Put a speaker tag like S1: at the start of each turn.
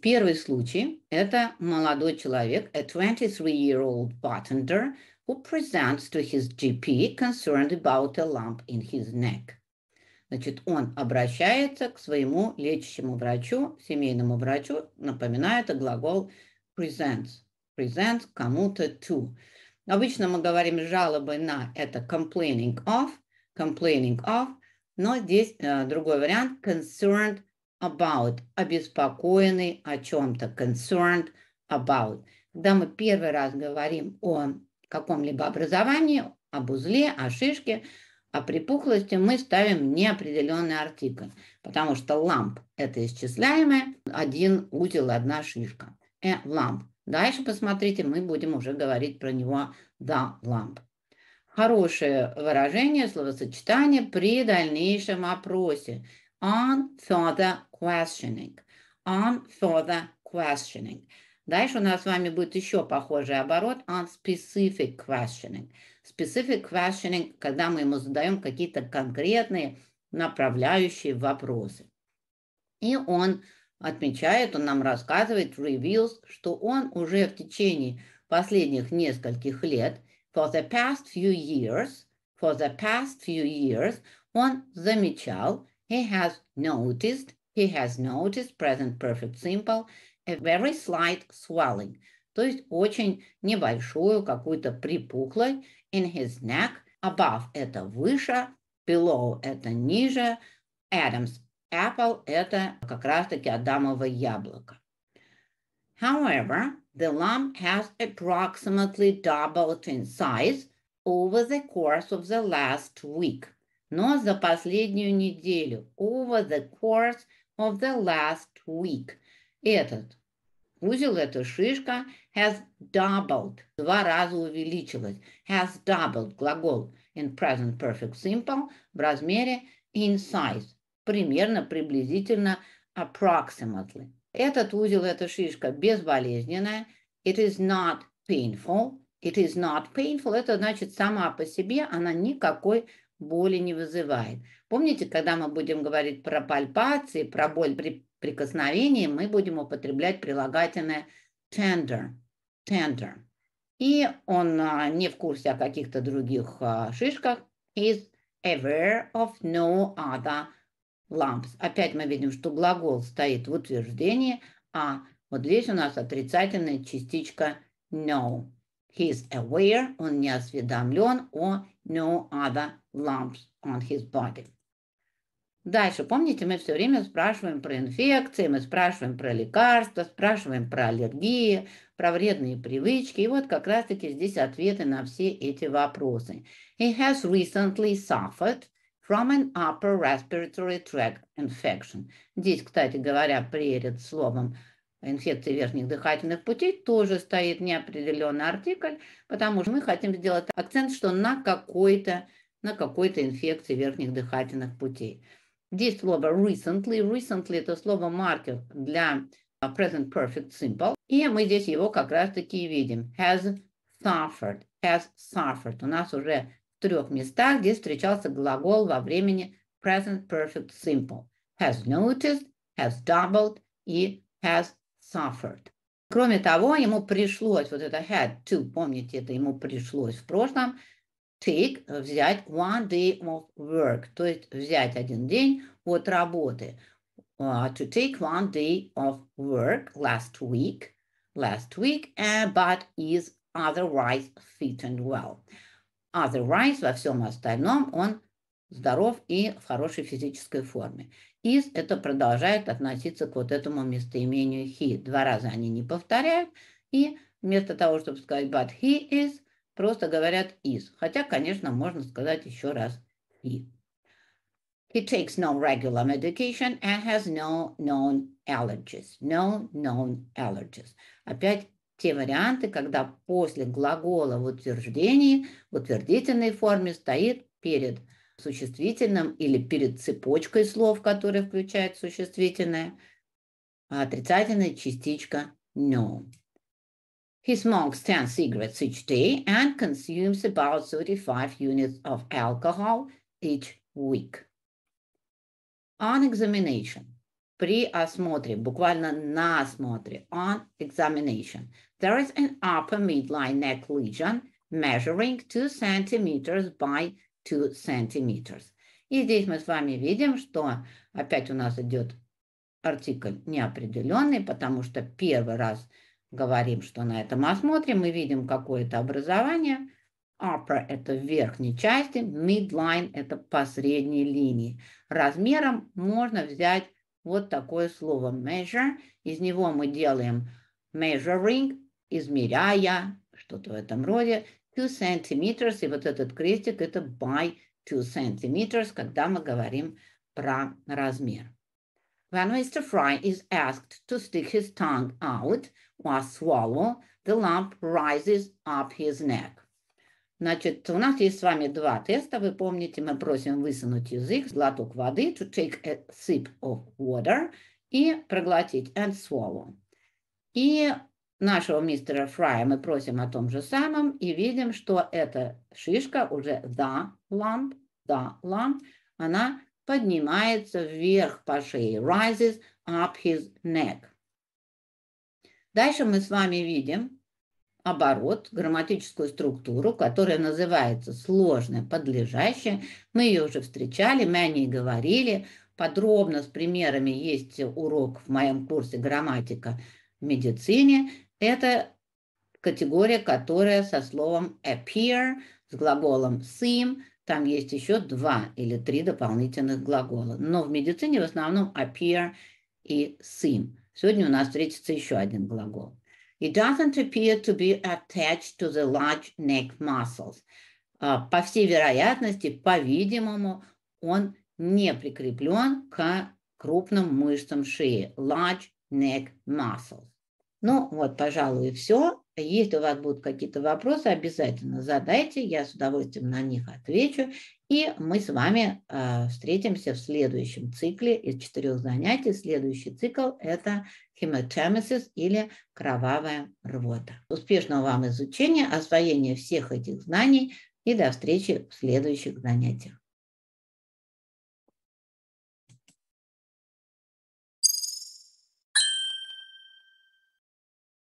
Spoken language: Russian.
S1: Первый случай – это молодой человек, a 23-year-old bartender, who presents to his GP concerned about a lump in his neck. Значит, он обращается к своему лечащему врачу, семейному врачу, напоминаю, это глагол presents. Presents кому-то to. Обычно мы говорим жалобы на это complaining of, complaining of, но здесь э, другой вариант concerned about, обеспокоенный о чем-то, concerned about. Когда мы первый раз говорим о каком-либо образовании, об узле, о шишке, о припухлости, мы ставим неопределенный артикль, потому что ламп – это исчисляемое, один узел, одна шишка. A э, lamp. Дальше посмотрите, мы будем уже говорить про него the lamp. Хорошее выражение, словосочетание при дальнейшем опросе on further questioning. On further questioning. Дальше у нас с вами будет еще похожий оборот on specific questioning. Specific questioning, когда мы ему задаем какие-то конкретные направляющие вопросы. И он отмечает, он нам рассказывает, reveals, что он уже в течение последних нескольких лет, for the past few years, for the past few years, он замечал He has noticed, he has noticed present perfect simple, a very slight swelling, то есть очень небольшую какую-то припухлость in his neck, above – это выше, below – это ниже, Adam's apple – это как раз-таки Адамово яблоко. However, the lump has approximately doubled in size over the course of the last week – но за последнюю неделю, over the course of the last week. Этот узел, эта шишка has doubled, два раза увеличилась. Has doubled, глагол in present perfect simple в размере in size, примерно, приблизительно, approximately. Этот узел, эта шишка безболезненная. It is not painful. It is not painful. Это значит сама по себе она никакой боли не вызывает. Помните, когда мы будем говорить про пальпации, про боль при прикосновении, мы будем употреблять прилагательное tender. tender. И он а, не в курсе о каких-то других а, шишках. Is aware of no other lumps. Опять мы видим, что глагол стоит в утверждении, а вот здесь у нас отрицательная частичка no. He is aware, он не осведомлен о no other lumps on his body. Дальше, помните, мы все время спрашиваем про инфекции, мы спрашиваем про лекарства, спрашиваем про аллергии, про вредные привычки. И вот как раз-таки здесь ответы на все эти вопросы. He has recently suffered from an upper respiratory tract infection. Здесь, кстати говоря, перед словом инфекции верхних дыхательных путей тоже стоит неопределенный артикль, потому что мы хотим сделать акцент, что на какой-то на какой-то инфекции верхних дыхательных путей. Здесь слово recently. Recently – это слово маркер для а, present perfect simple. И мы здесь его как раз-таки видим. Has suffered. Has suffered. У нас уже в трех местах здесь встречался глагол во времени present perfect simple. Has noticed, has doubled и has suffered. Кроме того, ему пришлось, вот это had to, помните, это ему пришлось в прошлом, take, взять one day of work, то есть взять один день от работы. Uh, to take one day of work last week, last week, uh, but is otherwise fit and well. Otherwise, во всем остальном он здоров и в хорошей физической форме. Из это продолжает относиться к вот этому местоимению he. Два раза они не повторяют, и вместо того, чтобы сказать but he is, просто говорят is. Хотя, конечно, можно сказать еще раз he. He takes no regular medication and has no known allergies. No known allergies. Опять те варианты, когда после глагола в утверждении, в утвердительной форме стоит перед – существительным или перед цепочкой слов, которые включают существительное, а отрицательная частичка no. He smokes 10 cigarettes each day and consumes about 35 units of alcohol each week. On examination. При осмотре, буквально на осмотре. On examination. There is an upper midline neck lesion measuring 2 centimeters by 2 centimeters. И здесь мы с вами видим, что опять у нас идет артикль неопределенный, потому что первый раз говорим, что на этом осмотре мы видим какое-то образование. Upper – это в верхней части, midline – это посредней линии. Размером можно взять вот такое слово measure. Из него мы делаем measuring, измеряя, что-то в этом роде. 2 centimeters, и вот этот крестик это by 2 centimeters, когда мы говорим про размер. When Mr. Fry is asked to stick his tongue out or swallow, the lump rises up his neck. Значит, у нас есть с вами два теста. Вы помните, мы просим высунуть язык, глоток воды, to take a sip of water, и проглотить, and swallow. И нашего мистера Фрая мы просим о том же самом и видим, что эта шишка уже the lump the lump она поднимается вверх по шее, rises up his neck. Дальше мы с вами видим оборот, грамматическую структуру, которая называется сложная, подлежащее Мы ее уже встречали, мы о ней говорили. Подробно с примерами есть урок в моем курсе «Грамматика в медицине». Это категория, которая со словом appear, с глаголом seem, там есть еще два или три дополнительных глагола. Но в медицине в основном appear и seem. Сегодня у нас встретится еще один глагол. It doesn't appear to be attached to the large neck muscles. А, по всей вероятности, по-видимому, он не прикреплен к крупным мышцам шеи. Large neck muscles. Ну вот, пожалуй, и все. Если у вас будут какие-то вопросы, обязательно задайте, я с удовольствием на них отвечу. И мы с вами э, встретимся в следующем цикле из четырех занятий. Следующий цикл – это хемочамесис или кровавая рвота. Успешного вам изучения, освоения всех этих знаний и до встречи в следующих занятиях.